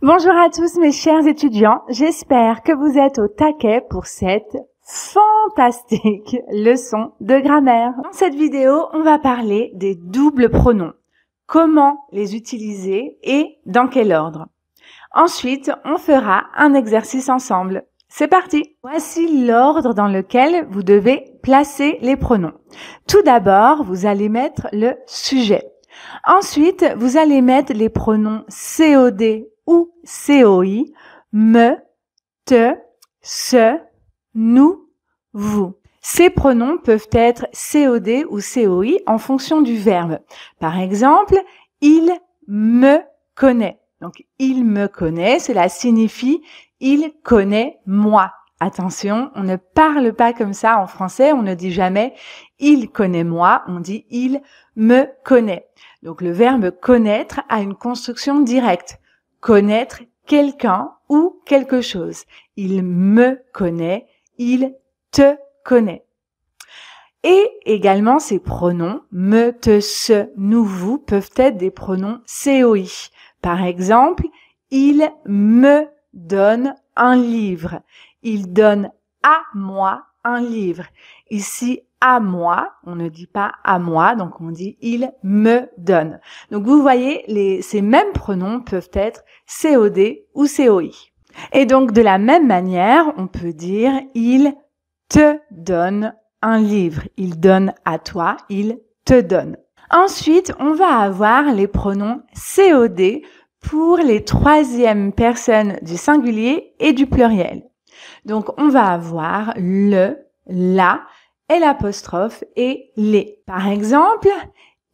Bonjour à tous mes chers étudiants, j'espère que vous êtes au taquet pour cette fantastique leçon de grammaire. Dans cette vidéo, on va parler des doubles pronoms, comment les utiliser et dans quel ordre. Ensuite, on fera un exercice ensemble. C'est parti Voici l'ordre dans lequel vous devez placer les pronoms. Tout d'abord, vous allez mettre le sujet. Ensuite, vous allez mettre les pronoms COD ou COI, me, te, se, nous, vous. Ces pronoms peuvent être COD ou COI en fonction du verbe. Par exemple, il me connaît. Donc, il me connaît, cela signifie il connaît moi. Attention, on ne parle pas comme ça en français, on ne dit jamais il connaît moi, on dit il me connaît. Donc, le verbe connaître a une construction directe connaître quelqu'un ou quelque chose. Il me connaît, il te connaît. Et également ces pronoms me, te, ce, nous, vous peuvent être des pronoms COI. Par exemple, il me donne un livre. Il donne à moi livre. Ici, à moi, on ne dit pas à moi, donc on dit il me donne. Donc vous voyez, les, ces mêmes pronoms peuvent être COD ou COI. Et donc de la même manière, on peut dire il te donne un livre. Il donne à toi, il te donne. Ensuite, on va avoir les pronoms COD pour les troisièmes personnes du singulier et du pluriel. Donc, on va avoir le, la, et l'apostrophe et les. Par exemple,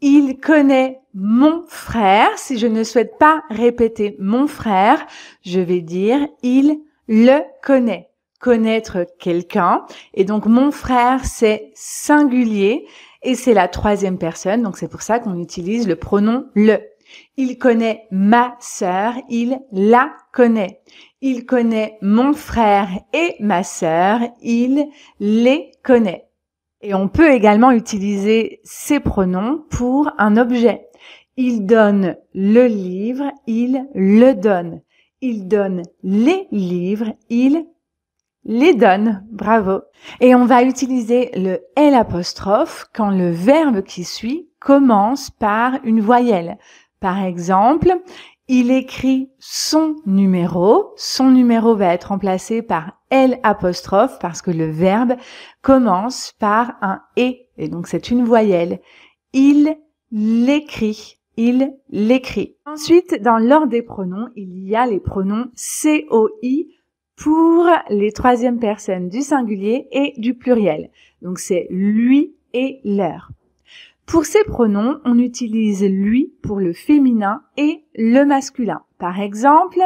il connaît mon frère. Si je ne souhaite pas répéter mon frère, je vais dire il le connaît. Connaître quelqu'un. Et donc mon frère, c'est singulier et c'est la troisième personne. Donc c'est pour ça qu'on utilise le pronom le. Il connaît ma sœur, il la connaît. Il connaît mon frère et ma sœur. Il les connaît. Et on peut également utiliser ces pronoms pour un objet. Il donne le livre, il le donne. Il donne les livres, il les donne. Bravo. Et on va utiliser le L apostrophe quand le verbe qui suit commence par une voyelle. Par exemple, il écrit son numéro. Son numéro va être remplacé par L apostrophe parce que le verbe commence par un E et donc c'est une voyelle. Il l'écrit. Il l'écrit. Ensuite, dans l'ordre des pronoms, il y a les pronoms COI pour les troisièmes personnes du singulier et du pluriel. Donc c'est lui et leur. Pour ces pronoms, on utilise lui pour le féminin et le masculin. Par exemple,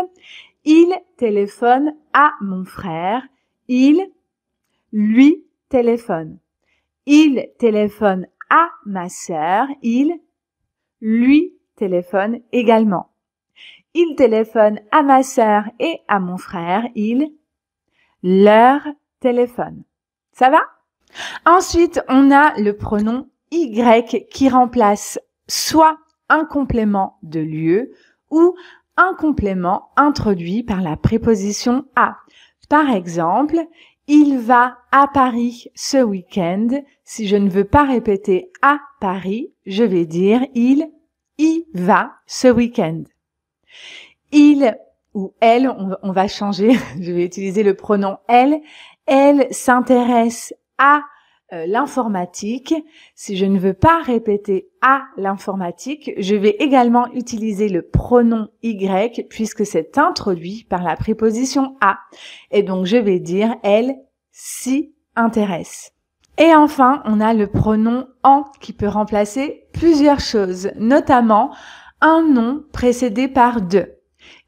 il téléphone à mon frère. Il, lui téléphone. Il téléphone à ma sœur. Il, lui téléphone également. Il téléphone à ma sœur et à mon frère. Il, leur téléphone. Ça va Ensuite, on a le pronom y qui remplace soit un complément de lieu ou un complément introduit par la préposition à. Par exemple, il va à Paris ce week-end. Si je ne veux pas répéter à Paris, je vais dire il y va ce week-end. Il ou elle, on, va changer, je vais utiliser le pronom elle, elle s'intéresse à euh, l'informatique. Si je ne veux pas répéter à l'informatique, je vais également utiliser le pronom y puisque c'est introduit par la préposition à. Et donc je vais dire elle s'y intéresse. Et enfin, on a le pronom en qui peut remplacer plusieurs choses, notamment un nom précédé par de.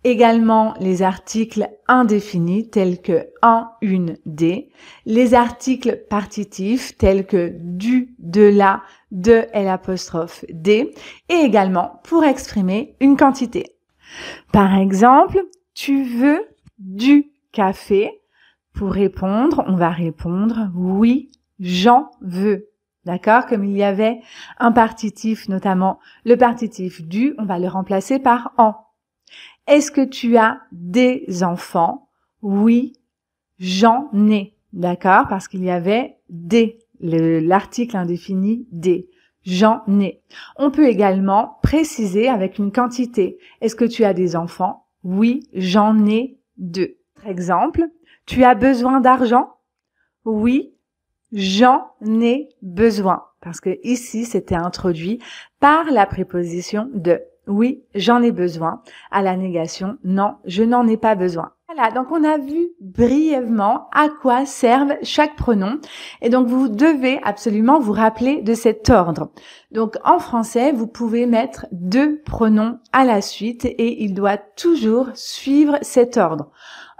Également les articles indéfinis tels que un, une, des, les articles partitifs tels que du, de la, de, l'apostrophe, des, et également pour exprimer une quantité. Par exemple, tu veux du café. Pour répondre, on va répondre oui, j'en veux. D'accord Comme il y avait un partitif, notamment le partitif du, on va le remplacer par en. Est-ce que tu as des enfants Oui, j'en ai. D'accord Parce qu'il y avait des, l'article indéfini des. J'en ai. On peut également préciser avec une quantité. Est-ce que tu as des enfants Oui, j'en ai deux. Par exemple, tu as besoin d'argent Oui, j'en ai besoin. Parce que ici, c'était introduit par la préposition de oui, j'en ai besoin, à la négation, non, je n'en ai pas besoin. Voilà, donc on a vu brièvement à quoi servent chaque pronom. Et donc vous devez absolument vous rappeler de cet ordre. Donc en français, vous pouvez mettre deux pronoms à la suite et il doit toujours suivre cet ordre.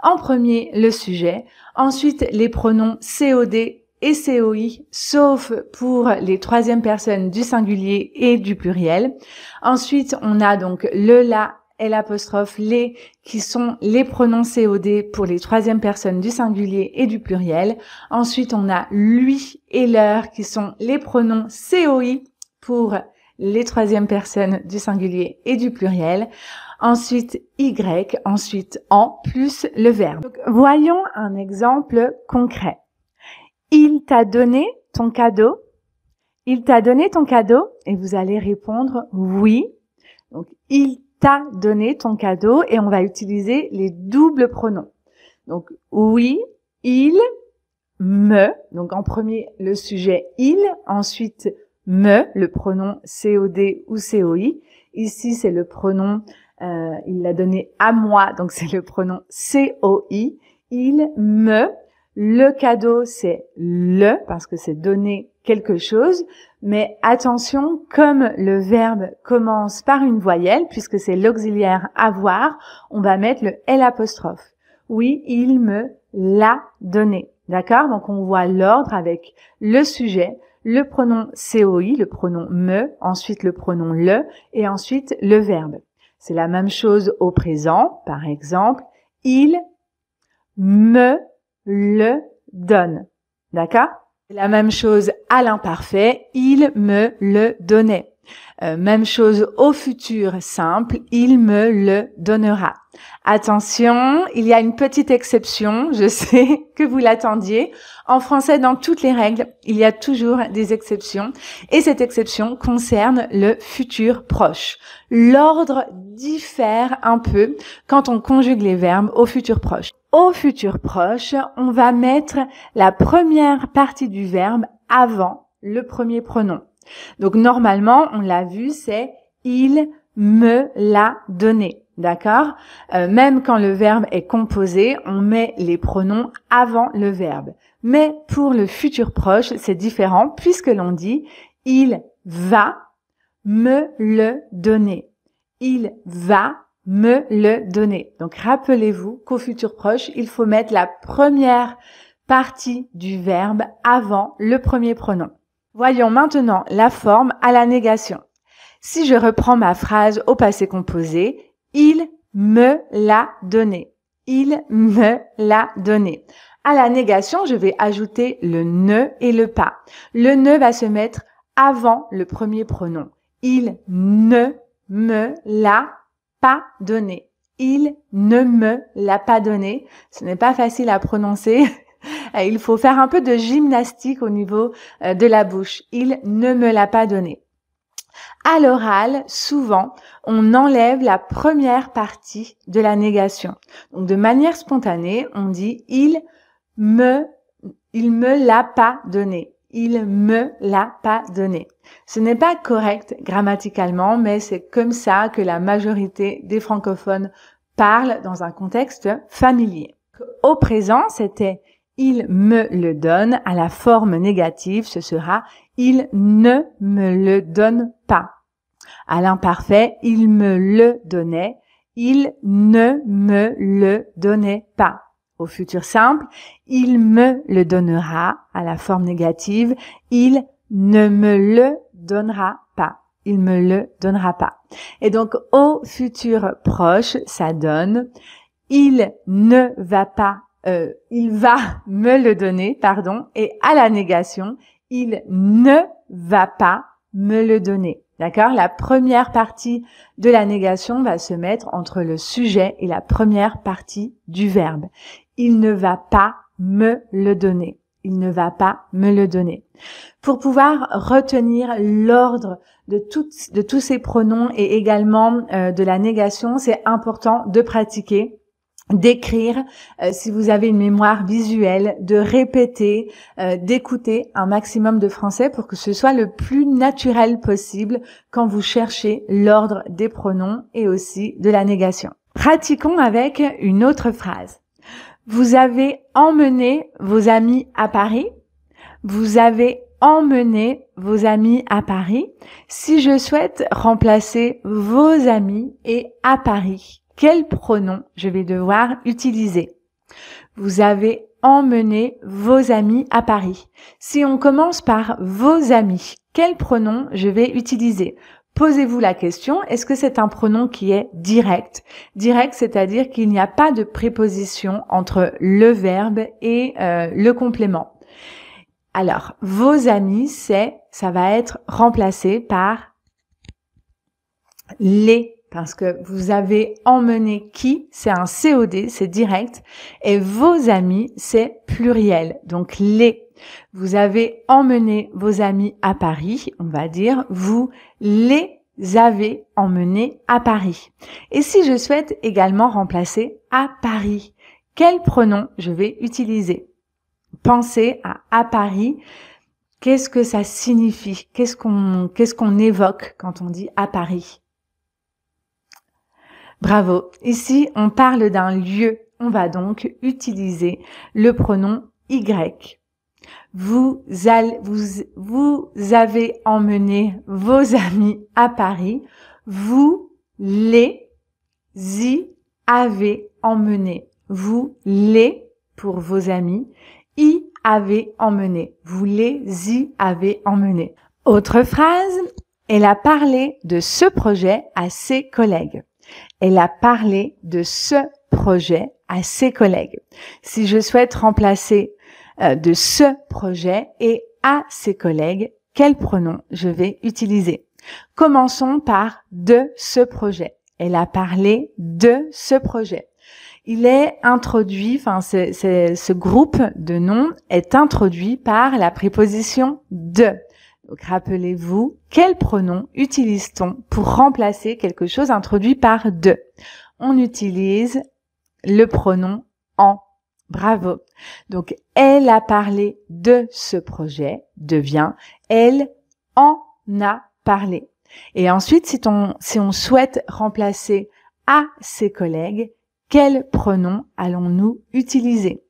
En premier, le sujet. Ensuite, les pronoms COD et COI, sauf pour les troisième personnes du singulier et du pluriel. Ensuite, on a donc le, la, et l'apostrophe les, qui sont les pronoms COD pour les troisième personnes du singulier et du pluriel. Ensuite, on a lui et leur, qui sont les pronoms COI pour les troisièmes personnes du singulier et du pluriel. Ensuite, Y, ensuite en, plus le verbe. voyons un exemple concret. Il t'a donné ton cadeau. Il t'a donné ton cadeau. Et vous allez répondre oui. Donc, il t'a donné ton cadeau et on va utiliser les doubles pronoms. Donc, oui, il, me. Donc, en premier, le sujet il. Ensuite, me, le pronom COD ou COI. Ici, c'est le pronom, euh, il l'a donné à moi, donc c'est le pronom COI. Il me le cadeau, c'est le, parce que c'est donner quelque chose. Mais attention, comme le verbe commence par une voyelle, puisque c'est l'auxiliaire avoir, on va mettre le L apostrophe. Oui, il me l'a donné. D'accord Donc on voit l'ordre avec le sujet, le pronom COI, le pronom me, ensuite le pronom le, et ensuite le verbe. C'est la même chose au présent. Par exemple, il me le donne. D'accord La même chose à l'imparfait, il me le donnait. Euh, même chose au futur simple, il me le donnera. Attention, il y a une petite exception, je sais que vous l'attendiez. En français, dans toutes les règles, il y a toujours des exceptions. Et cette exception concerne le futur proche. L'ordre diffère un peu quand on conjugue les verbes au futur proche. Au futur proche, on va mettre la première partie du verbe avant le premier pronom. Donc normalement, on l'a vu, c'est il me l'a donné. D'accord euh, Même quand le verbe est composé, on met les pronoms avant le verbe. Mais pour le futur proche, c'est différent puisque l'on dit il va me le donner. Il va me le donner. Donc rappelez-vous qu'au futur proche, il faut mettre la première partie du verbe avant le premier pronom. Voyons maintenant la forme à la négation. Si je reprends ma phrase au passé composé, il me l'a donné. Il me l'a donné. À la négation, je vais ajouter le ne et le pas. Le ne va se mettre avant le premier pronom. Il ne me l'a pas donné. Il ne me l'a pas donné. Ce n'est pas facile à prononcer. Euh, il faut faire un peu de gymnastique au niveau euh, de la bouche. Il ne me l'a pas donné. À l'oral, souvent, on enlève la première partie de la négation. Donc, de manière spontanée, on dit il me, il me l'a pas donné. Il me l'a pas donné. Ce n'est pas correct grammaticalement, mais c'est comme ça que la majorité des francophones parlent dans un contexte familier. Au présent, c'était il me le donne à la forme négative, ce sera il ne me le donne pas. À l'imparfait, il me le donnait, il ne me le donnait pas. Au futur simple, il me le donnera. À la forme négative, il ne me le donnera pas. Il me le donnera pas. Et donc, au futur proche, ça donne, il ne va pas euh, il va me le donner, pardon, et à la négation, il ne va pas me le donner. D'accord La première partie de la négation va se mettre entre le sujet et la première partie du verbe. Il ne va pas me le donner. Il ne va pas me le donner. Pour pouvoir retenir l'ordre de, tous ces pronoms et également euh, de la négation, c'est important de pratiquer d'écrire, euh, si vous avez une mémoire visuelle, de répéter, euh, d'écouter un maximum de français pour que ce soit le plus naturel possible quand vous cherchez l'ordre des pronoms et aussi de la négation. Pratiquons avec une autre phrase. Vous avez emmené vos amis à Paris. Vous avez emmené vos amis à Paris si je souhaite remplacer vos amis et à Paris quel pronom je vais devoir utiliser. Vous avez emmené vos amis à Paris. Si on commence par vos amis, quel pronom je vais utiliser Posez-vous la question, est-ce que c'est un pronom qui est direct Direct, c'est-à-dire qu'il n'y a pas de préposition entre le verbe et euh, le complément. Alors, vos amis, c'est, ça va être remplacé par les parce que vous avez emmené qui, c'est un COD, c'est direct, et vos amis, c'est pluriel, donc les. Vous avez emmené vos amis à Paris, on va dire, vous les avez emmenés à Paris. Et si je souhaite également remplacer à Paris, quel pronom je vais utiliser Pensez à à Paris. Qu'est-ce que ça signifie Qu'est-ce qu'on qu'est-ce qu'on évoque quand on dit à Paris Bravo. Ici, on parle d'un lieu. On va donc utiliser le pronom Y. Vous, avez emmené vos amis à Paris. Vous les y avez emmenés. Vous les pour vos amis. Y avez emmenés. Vous les y avez emmenés. Autre phrase. Elle a parlé de ce projet à ses collègues elle a parlé de ce projet à ses collègues. Si je souhaite remplacer euh, de ce projet et à ses collègues, quel pronom je vais utiliser Commençons par de ce projet. Elle a parlé de ce projet. Il est introduit, enfin ce groupe de noms est introduit par la préposition de rappelez-vous, quel pronom utilise-t-on pour remplacer quelque chose introduit par de On utilise le pronom en. Bravo. Donc, elle a parlé de ce projet devient elle en a parlé. Et ensuite, si si on souhaite remplacer à ses collègues, quel pronom allons-nous utiliser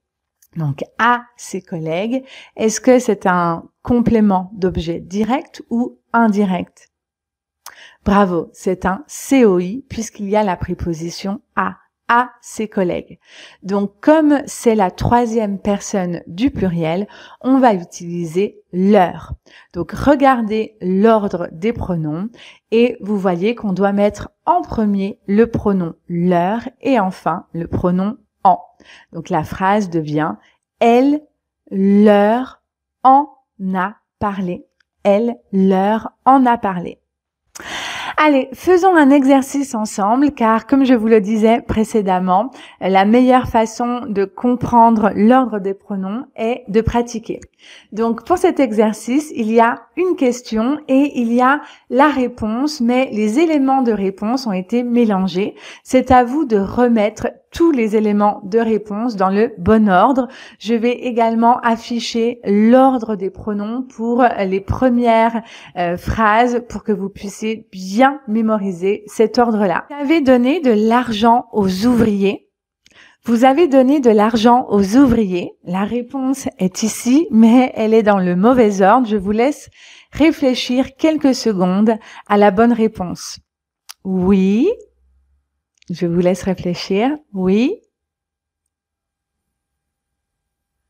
donc à ses collègues, est-ce que c'est un complément d'objet direct ou indirect Bravo, c'est un COI puisqu'il y a la préposition à à ses collègues. Donc comme c'est la troisième personne du pluriel, on va utiliser leur. Donc regardez l'ordre des pronoms et vous voyez qu'on doit mettre en premier le pronom leur et enfin le pronom donc la phrase devient elle leur en a parlé. Elle leur en a parlé. Allez, faisons un exercice ensemble car comme je vous le disais précédemment, la meilleure façon de comprendre l'ordre des pronoms est de pratiquer. Donc pour cet exercice, il y a une question et il y a la réponse, mais les éléments de réponse ont été mélangés. C'est à vous de remettre tous les éléments de réponse dans le bon ordre. Je vais également afficher l'ordre des pronoms pour les premières euh, phrases pour que vous puissiez bien mémoriser cet ordre-là. Vous avez donné de l'argent aux ouvriers. Vous avez donné de l'argent aux ouvriers. La réponse est ici, mais elle est dans le mauvais ordre. Je vous laisse réfléchir quelques secondes à la bonne réponse. Oui, je vous laisse réfléchir. Oui.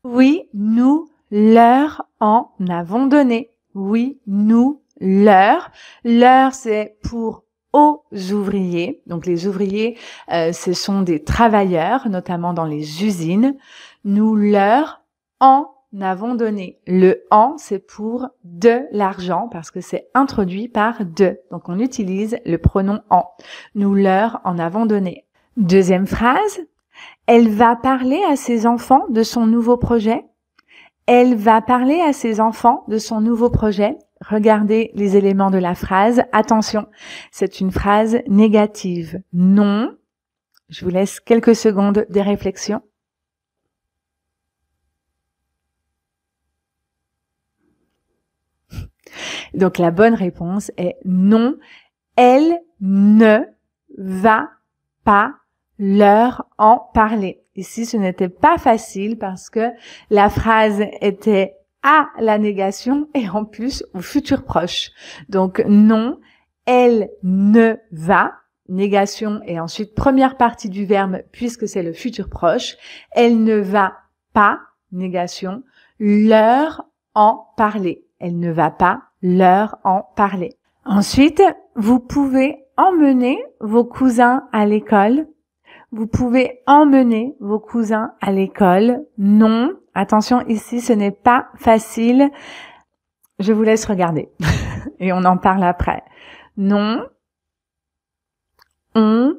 Oui, nous leur en avons donné. Oui, nous leur. Leur, c'est pour aux ouvriers. Donc les ouvriers, euh, ce sont des travailleurs, notamment dans les usines. Nous leur en n'avons donné. Le en, c'est pour de l'argent parce que c'est introduit par de. Donc on utilise le pronom en. Nous leur en avons donné. Deuxième phrase. Elle va parler à ses enfants de son nouveau projet. Elle va parler à ses enfants de son nouveau projet. Regardez les éléments de la phrase. Attention, c'est une phrase négative. Non. Je vous laisse quelques secondes de réflexion Donc la bonne réponse est non, elle ne va pas leur en parler. Ici, ce n'était pas facile parce que la phrase était à la négation et en plus au futur proche. Donc non, elle ne va, négation et ensuite première partie du verbe puisque c'est le futur proche, elle ne va pas, négation, leur en parler. Elle ne va pas leur en parler. Ensuite, vous pouvez emmener vos cousins à l'école. Vous pouvez emmener vos cousins à l'école. Non, attention ici, ce n'est pas facile. Je vous laisse regarder et on en parle après. Non, on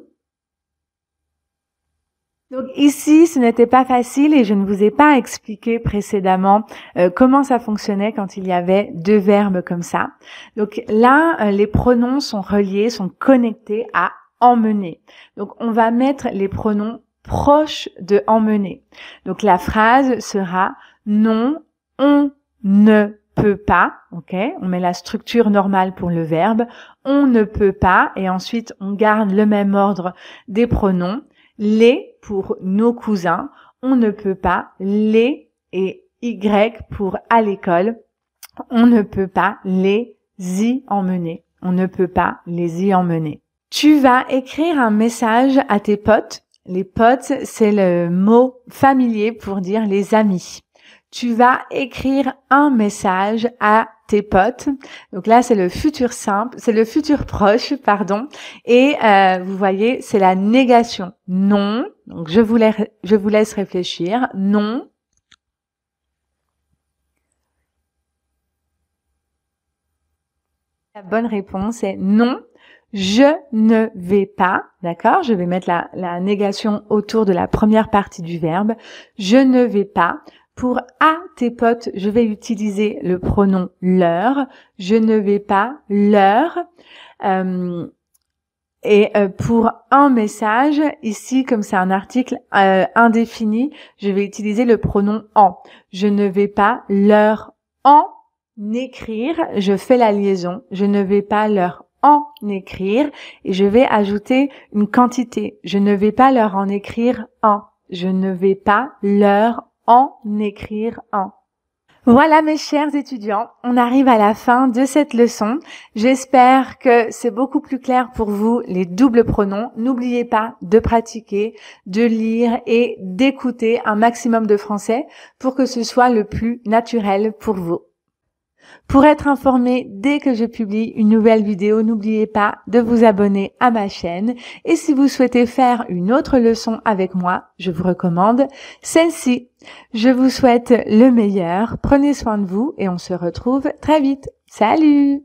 donc ici, ce n'était pas facile et je ne vous ai pas expliqué précédemment euh, comment ça fonctionnait quand il y avait deux verbes comme ça. Donc là, euh, les pronoms sont reliés, sont connectés à emmener. Donc on va mettre les pronoms proches de emmener. Donc la phrase sera non, on ne peut pas, ok On met la structure normale pour le verbe, on ne peut pas, et ensuite on garde le même ordre des pronoms, les pour nos cousins, on ne peut pas les et y pour à l'école, on ne peut pas les y emmener. On ne peut pas les y emmener. Tu vas écrire un message à tes potes. Les potes, c'est le mot familier pour dire les amis tu vas écrire un message à tes potes. Donc là, c'est le futur simple, c'est le futur proche, pardon. Et euh, vous voyez, c'est la négation. Non. Donc je vous, laisse réfléchir. Non. La bonne réponse est non, je ne vais pas, d'accord Je vais mettre la, négation autour de la première partie du verbe. Je ne vais pas. Pour à tes potes, je vais utiliser le pronom leur. Je ne vais pas leur. Euh, et euh, pour un message, ici, comme c'est un article euh, indéfini, je vais utiliser le pronom en. Je ne vais pas leur en écrire. Je fais la liaison. Je ne vais pas leur en écrire et je vais ajouter une quantité. Je ne vais pas leur en écrire en. »« Je ne vais pas leur en écrire un. Voilà mes chers étudiants, on arrive à la fin de cette leçon. J'espère que c'est beaucoup plus clair pour vous les doubles pronoms. N'oubliez pas de pratiquer, de lire et d'écouter un maximum de français pour que ce soit le plus naturel pour vous. Pour être informé dès que je publie une nouvelle vidéo, n'oubliez pas de vous abonner à ma chaîne. Et si vous souhaitez faire une autre leçon avec moi, je vous recommande celle-ci. Je vous souhaite le meilleur, prenez soin de vous et on se retrouve très vite. Salut